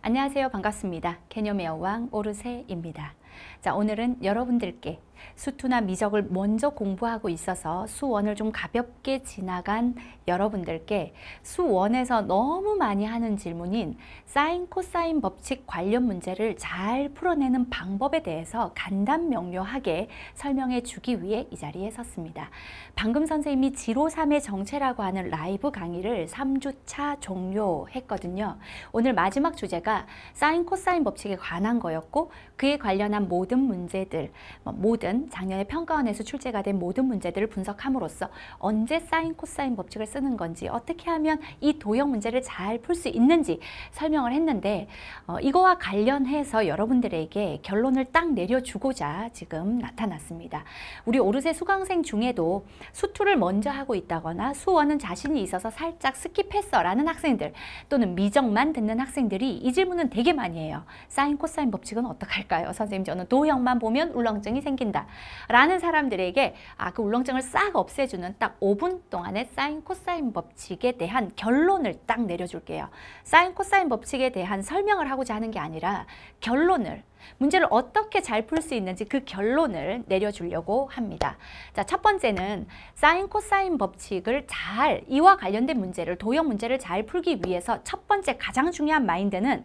안녕하세요. 반갑습니다. 개념의 여왕 오르세입니다. 자, 오늘은 여러분들께 수투나 미적을 먼저 공부하고 있어서 수원을 좀 가볍게 지나간 여러분들께 수원에서 너무 많이 하는 질문인 사인 코사인 법칙 관련 문제를 잘 풀어내는 방법에 대해서 간단 명료하게 설명해 주기 위해 이 자리에 섰습니다. 방금 선생님이 지로 삼의 정체라고 하는 라이브 강의를 3주차 종료했거든요. 오늘 마지막 주제가 사인 코사인 법칙에 관한 거였고 그에 관련한 모든 문제들 뭐 모든 책은 작년에 평가원에서 출제가 된 모든 문제들을 분석함으로써 언제 사인 코사인 법칙을 쓰는 건지 어떻게 하면 이 도형 문제를 잘 풀 수 있는지 설명을 했는데 어, 이거와 관련해서 여러분들에게 결론을 딱 내려주고자 지금 나타났습니다. 우리 오르세 수강생 중에도 수투를 먼저 하고 있다거나 수원은 자신이 있어서 살짝 스킵했어 라는 학생들 또는 미정만 듣는 학생들이 이 질문은 되게 많이 해요. 사인 코사인 법칙은 어떡할까요? 선생님 저는 도형만 보면 울렁증이 생긴다. 된다. 라는 사람들에게 아, 그 울렁증을 싹 없애주는 딱 5분 동안의 사인 코사인 법칙에 대한 결론을 딱 내려줄게요. 사인 코사인 법칙에 대한 설명을 하고자 하는 게 아니라 결론을 문제를 어떻게 잘 풀 수 있는지 그 결론을 내려주려고 합니다. 자, 첫 번째는 사인 코사인 법칙을 잘 이와 관련된 문제를 도형 문제를 잘 풀기 위해서 첫 번째 가장 중요한 마인드는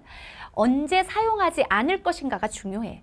언제 사용하지 않을 것인가가 중요해.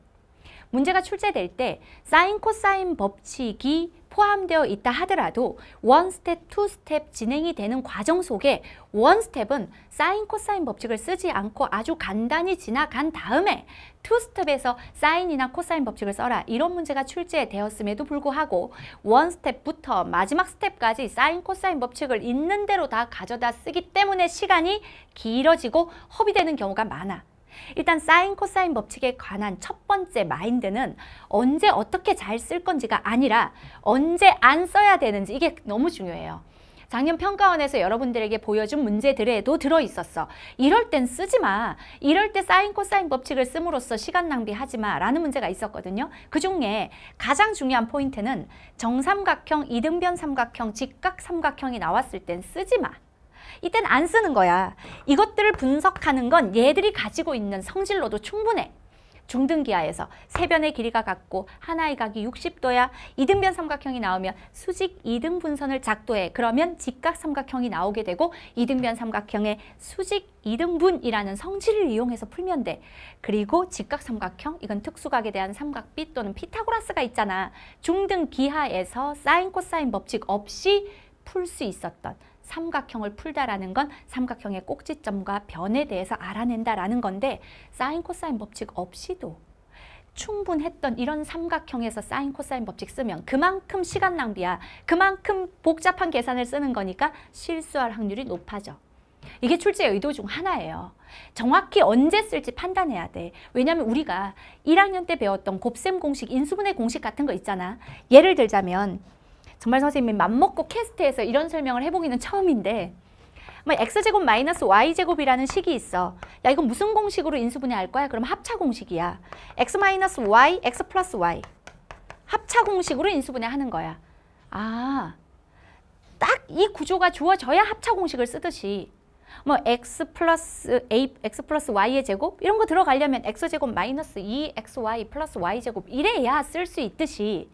문제가 출제될 때 사인 코사인 법칙이 포함되어 있다 하더라도 원 스텝, 투 스텝 진행이 되는 과정 속에 원 스텝은 사인 코사인 법칙을 쓰지 않고 아주 간단히 지나간 다음에 투 스텝에서 사인이나 코사인 법칙을 써라 이런 문제가 출제되었음에도 불구하고 원 스텝부터 마지막 스텝까지 사인 코사인 법칙을 있는 대로 다 가져다 쓰기 때문에 시간이 길어지고 허비되는 경우가 많아. 일단 사인 코사인 법칙에 관한 첫 번째 마인드는 언제 어떻게 잘 쓸 건지가 아니라 언제 안 써야 되는지 이게 너무 중요해요. 작년 평가원에서 여러분들에게 보여준 문제들에도 들어있었어. 이럴 땐 쓰지 마. 이럴 때 사인 코사인 법칙을 씀으로써 시간 낭비하지 마. 라는 문제가 있었거든요. 그중에 가장 중요한 포인트는 정삼각형, 이등변 삼각형, 직각 삼각형이 나왔을 땐 쓰지 마. 이땐 안 쓰는 거야. 이것들을 분석하는 건 얘들이 가지고 있는 성질로도 충분해. 중등기하에서 세변의 길이가 같고 하나의 각이 60도야 이등변 삼각형이 나오면 수직 이등 분선을 작도해 그러면 직각 삼각형이 나오게 되고 이등변 삼각형의 수직 이등분이라는 성질을 이용해서 풀면 돼 그리고 직각 삼각형 이건 특수각에 대한 삼각비 또는 피타고라스가 있잖아 중등기하에서 사인 코사인 법칙 없이 풀 수 있었던 삼각형을 풀다라는 건 삼각형의 꼭지점과 변에 대해서 알아낸다라는 건데 사인 코사인 법칙 없이도 충분했던 이런 삼각형에서 사인 코사인 법칙 쓰면 그만큼 시간 낭비야. 그만큼 복잡한 계산을 쓰는 거니까 실수할 확률이 높아져. 이게 출제의 도중 하나예요. 정확히 언제 쓸지 판단해야 돼. 왜냐하면 우리가 1학년 때 배웠던 곱셈 공식, 인수분해 공식 같은 거 있잖아. 예를 들자면 정말 선생님이 맘먹고 캐스트해서 이런 설명을 해보기는 처음인데 뭐 x제곱 마이너스 y제곱이라는 식이 있어. 야 이건 무슨 공식으로 인수분해할 거야? 그럼 합차 공식이야. x 마이너스 y, x 플러스 y. 합차 공식으로 인수분해하는 거야. 아, 딱 이 구조가 주어져야 합차 공식을 쓰듯이 뭐 x 플러스 a, x 플러스 y의 제곱 이런 거 들어가려면 x제곱 마이너스 2xy e, 플러스 y제곱 이래야 쓸 수 있듯이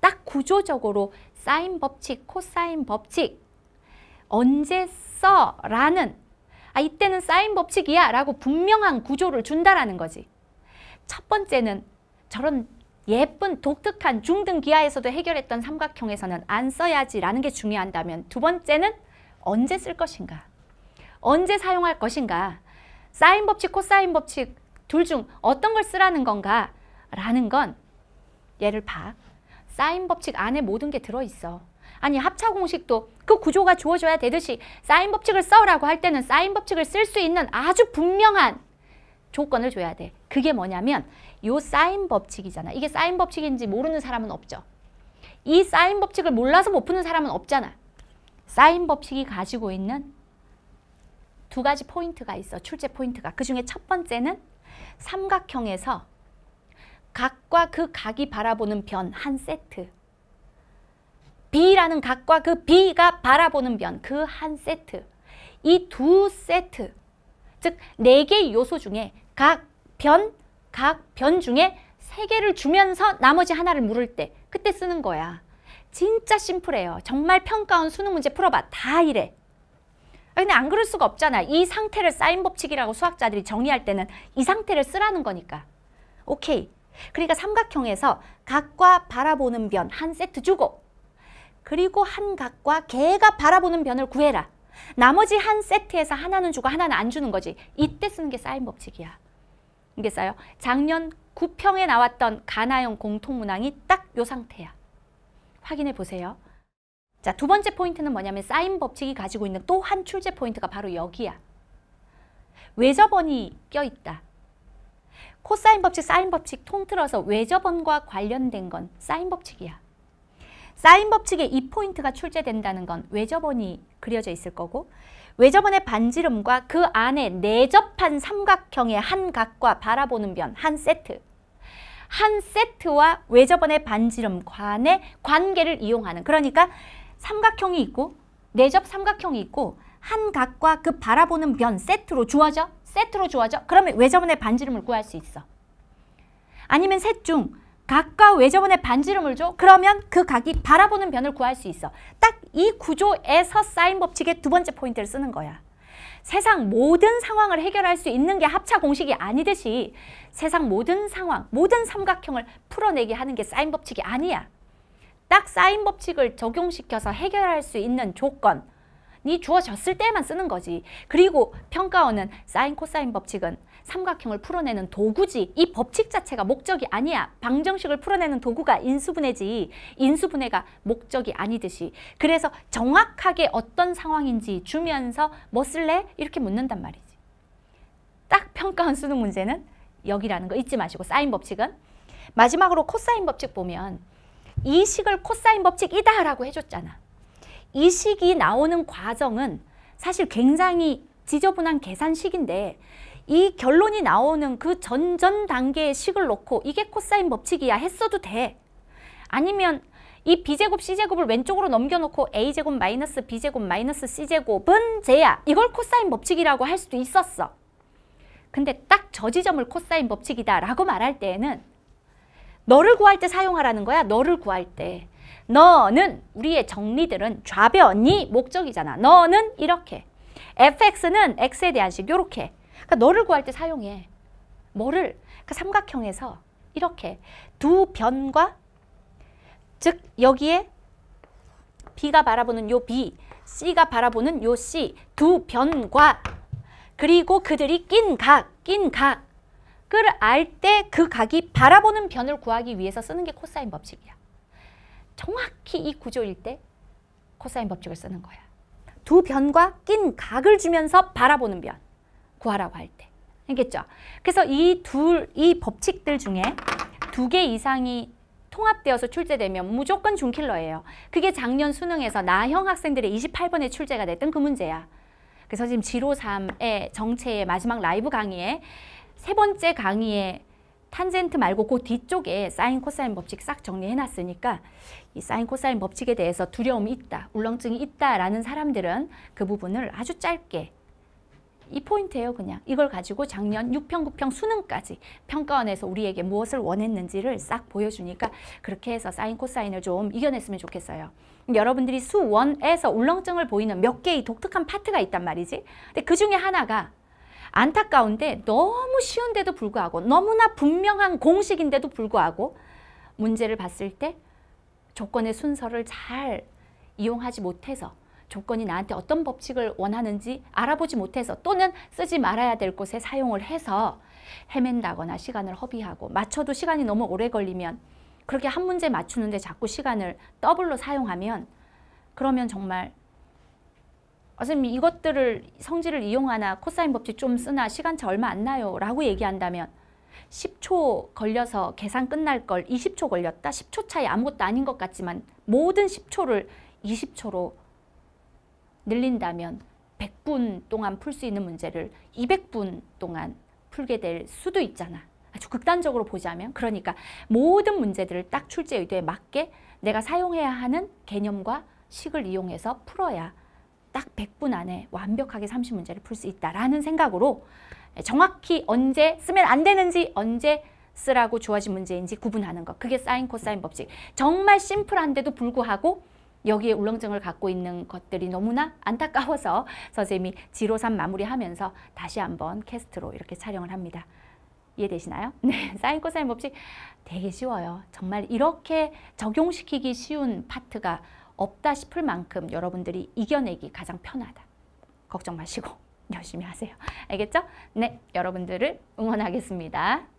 딱 구조적으로 사인 법칙, 코사인 법칙 언제 써? 라는 아 이때는 사인 법칙이야 라고 분명한 구조를 준다라는 거지. 첫 번째는 저런 예쁜 독특한 중등 기하에서도 해결했던 삼각형에서는 안 써야지 라는 게 중요한다면 두 번째는 언제 쓸 것인가 언제 사용할 것인가 사인 법칙 코사인 법칙 둘 중 어떤 걸 쓰라는 건가 라는 건 얘를 봐 사인 법칙 안에 모든 게 들어있어. 아니 합차 공식도 그 구조가 주어져야 되듯이 사인 법칙을 써라고 할 때는 사인 법칙을 쓸 수 있는 아주 분명한 조건을 줘야 돼. 그게 뭐냐면 요 사인 법칙이잖아. 이게 사인 법칙인지 모르는 사람은 없죠. 이 사인 법칙을 몰라서 못 푸는 사람은 없잖아. 사인 법칙이 가지고 있는 두 가지 포인트가 있어. 출제 포인트가. 그 중에 첫 번째는 삼각형에서 각과 그 각이 바라보는 변 한 세트. B라는 각과 그 B가 바라보는 변 그 한 세트. 이 두 세트. 즉, 네 개의 요소 중에 각, 변, 각, 변 중에 세 개를 주면서 나머지 하나를 물을 때 그때 쓰는 거야. 진짜 심플해요. 정말 평가원 수능 문제 풀어봐. 다 이래. 근데 안 그럴 수가 없잖아. 이 상태를 사인 법칙이라고 수학자들이 정의할 때는 이 상태를 쓰라는 거니까. 오케이. 그러니까 삼각형에서 각과 바라보는 변 한 세트 주고 그리고 한 각과 개가 바라보는 변을 구해라. 나머지 한 세트에서 하나는 주고 하나는 안 주는 거지. 이때 쓰는 게 사인 법칙이야. 이게 써요 작년 9평에 나왔던 가나형 공통문항이 딱 요 상태야. 확인해 보세요. 자, 두 번째 포인트는 뭐냐면 사인 법칙이 가지고 있는 또 한 출제 포인트가 바로 여기야. 외접원이 껴있다. 코사인 법칙, 사인 법칙 통틀어서 외접원과 관련된 건 사인 법칙이야. 사인 법칙에 이 포인트가 출제된다는 건 외접원이 그려져 있을 거고 외접원의 반지름과 그 안에 내접한 삼각형의 한 각과 바라보는 변, 한 세트. 한 세트와 외접원의 반지름 관의 관계를 이용하는 그러니까 삼각형이 있고 내접 삼각형이 있고 한 각과 그 바라보는 변 세트로 주어져 세트로 주어져? 그러면 외접원의 반지름을 구할 수 있어. 아니면 셋 중 각과 외접원의 반지름을 줘? 그러면 그 각이 바라보는 변을 구할 수 있어. 딱 이 구조에서 사인 법칙의 두 번째 포인트를 쓰는 거야. 세상 모든 상황을 해결할 수 있는 게 합차 공식이 아니듯이 세상 모든 상황, 모든 삼각형을 풀어내게 하는 게 사인 법칙이 아니야. 딱 사인 법칙을 적용시켜서 해결할 수 있는 조건, 니 주어졌을 때만 쓰는 거지. 그리고 평가원은 사인 코사인 법칙은 삼각형을 풀어내는 도구지. 이 법칙 자체가 목적이 아니야. 방정식을 풀어내는 도구가 인수분해지. 인수분해가 목적이 아니듯이. 그래서 정확하게 어떤 상황인지 주면서 뭐 쓸래? 이렇게 묻는단 말이지. 딱 평가원 수능 문제는 여기라는 거 잊지 마시고 사인 법칙은 마지막으로 코사인 법칙 보면 이 식을 코사인 법칙이다 라고 해줬잖아. 이식이 나오는 과정은 사실 굉장히 지저분한 계산식인데 이 결론이 나오는 그 전전 단계의 식을 놓고 이게 코사인 법칙이야 했어도 돼. 아니면 이 b제곱 c제곱을 왼쪽으로 넘겨놓고 a제곱 마이너스 b제곱 마이너스 c제곱은 제야 이걸 코사인 법칙이라고 할 수도 있었어. 근데 딱 저 지점을 코사인 법칙이다 라고 말할 때에는 너를 구할 때 사용하라는 거야. 너를 구할 때. 너는 우리의 정리들은 좌변이 목적이잖아. 너는 이렇게. fx는 x에 대한 식 요렇게. 그러니까 너를 구할 때 사용해. 뭐를? 그러니까 삼각형에서 이렇게 두 변과 즉 여기에 B가 바라보는 요 B, C가 바라보는 요 C 두 변과 그리고 그들이 낀 각, 낀 각을 알때 그 각이 바라보는 변을 구하기 위해서 쓰는 게 코사인 법칙이야. 정확히 이 구조일 때 코사인 법칙을 쓰는 거야. 두 변과 낀 각을 주면서 바라보는 변 구하라고 할 때. 알겠죠? 그래서 이 둘, 이 법칙들 중에 두 개 이상이 통합되어서 출제되면 무조건 중킬러예요. 그게 작년 수능에서 나형 학생들의 28번에 출제가 됐던 그 문제야. 그래서 지금 지로 3의 정체의 마지막 라이브 강의에 세 번째 강의에 탄젠트 말고 그 뒤쪽에 사인 코사인 법칙 싹 정리해놨으니까 이 사인 코사인 법칙에 대해서 두려움이 있다, 울렁증이 있다라는 사람들은 그 부분을 아주 짧게 이 포인트예요 그냥 이걸 가지고 작년 6평 9평 수능까지 평가원에서 우리에게 무엇을 원했는지를 싹 보여주니까 그렇게 해서 사인 코사인을 좀 이겨냈으면 좋겠어요 여러분들이 수원에서 울렁증을 보이는 몇 개의 독특한 파트가 있단 말이지 근데 그 중에 하나가 안타까운데 너무 쉬운데도 불구하고 너무나 분명한 공식인데도 불구하고 문제를 봤을 때 조건의 순서를 잘 이용하지 못해서 조건이 나한테 어떤 법칙을 원하는지 알아보지 못해서 또는 쓰지 말아야 될 곳에 사용을 해서 헤맨다거나 시간을 허비하고 맞춰도 시간이 너무 오래 걸리면 그렇게 한 문제 맞추는데 자꾸 시간을 더블로 사용하면 그러면 정말 선생님 이것들을 성질을 이용하나 코사인 법칙 좀 쓰나 시간차 얼마 안 나요 라고 얘기한다면 10초 걸려서 계산 끝날 걸 20초 걸렸다 10초 차이 아무것도 아닌 것 같지만 모든 10초를 20초로 늘린다면 100분 동안 풀 수 있는 문제를 200분 동안 풀게 될 수도 있잖아 아주 극단적으로 보자면 그러니까 모든 문제들을 딱 출제 의도에 맞게 내가 사용해야 하는 개념과 식을 이용해서 풀어야 딱 100분 안에 완벽하게 30문제를 풀 수 있다라는 생각으로 정확히 언제 쓰면 안 되는지 언제 쓰라고 주어진 문제인지 구분하는 것. 그게 사인 코사인 법칙. 정말 심플한데도 불구하고 여기에 울렁증을 갖고 있는 것들이 너무나 안타까워서 선생님이 지로산 마무리하면서 다시 한번 캐스트로 이렇게 촬영을 합니다. 이해되시나요? 네, 사인 코사인 법칙 되게 쉬워요. 정말 이렇게 적용시키기 쉬운 파트가 없다 싶을 만큼 여러분들이 이겨내기 가장 편하다. 걱정 마시고 열심히 하세요. 알겠죠? 네, 여러분들을 응원하겠습니다.